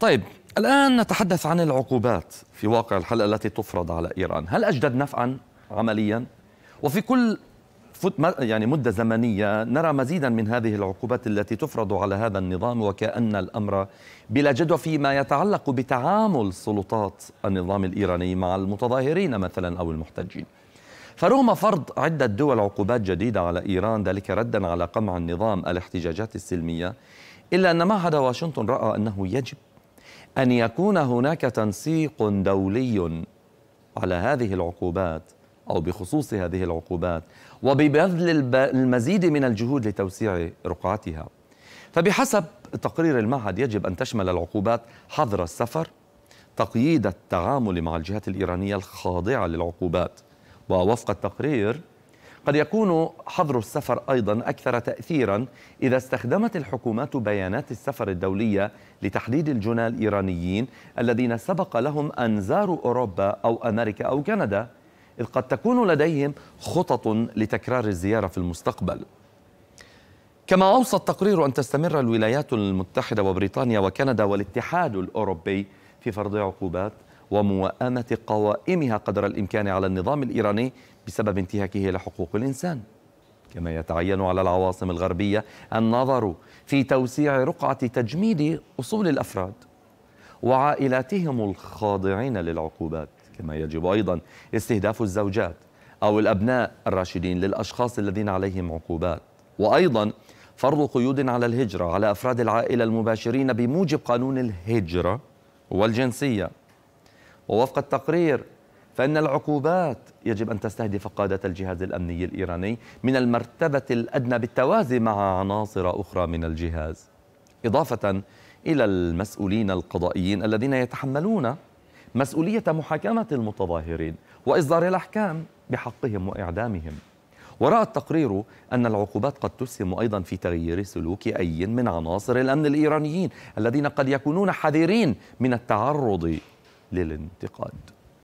طيب الآن نتحدث عن العقوبات في واقع الحل التي تفرض على إيران هل أجدد نفعا عمليا وفي كل يعني مدة زمنية نرى مزيدا من هذه العقوبات التي تفرض على هذا النظام وكأن الأمر بلا جدوى فيما يتعلق بتعامل سلطات النظام الإيراني مع المتظاهرين مثلا أو المحتجين فرغم فرض عدة دول عقوبات جديدة على إيران ذلك ردا على قمع النظام الاحتجاجات السلمية إلا أن معهد واشنطن رأى أنه يجب أن يكون هناك تنسيق دولي على هذه العقوبات أو بخصوص هذه العقوبات وببذل المزيد من الجهود لتوسيع رقعتها فبحسب تقرير المعهد يجب أن تشمل العقوبات حظر السفر تقييد التعامل مع الجهات الإيرانية الخاضعة للعقوبات ووفق التقرير قد يكون حظر السفر أيضا أكثر تأثيرا إذا استخدمت الحكومات بيانات السفر الدولية لتحديد الجنى الإيرانيين الذين سبق لهم أن زاروا أوروبا أو أمريكا أو كندا إذ قد تكون لديهم خطط لتكرار الزيارة في المستقبل كما أوصى التقرير أن تستمر الولايات المتحدة وبريطانيا وكندا والاتحاد الأوروبي في فرض عقوبات وموائمة قوائمها قدر الإمكان على النظام الإيراني بسبب انتهاكه لحقوق الإنسان كما يتعين على العواصم الغربية النظر في توسيع رقعة تجميد أصول الأفراد وعائلاتهم الخاضعين للعقوبات كما يجب أيضا استهداف الزوجات أو الأبناء الراشدين للأشخاص الذين عليهم عقوبات وأيضا فرض قيود على الهجرة على أفراد العائلة المباشرين بموجب قانون الهجرة والجنسية ووفق التقرير فإن العقوبات يجب أن تستهدف قادة الجهاز الأمني الإيراني من المرتبة الأدنى بالتوازي مع عناصر أخرى من الجهاز إضافة إلى المسؤولين القضائيين الذين يتحملون مسؤولية محاكمة المتظاهرين وإصدار الأحكام بحقهم وإعدامهم ورأى التقرير أن العقوبات قد تسهم أيضا في تغيير سلوك أي من عناصر الأمن الإيرانيين الذين قد يكونون حذرين من التعرض للانتقاد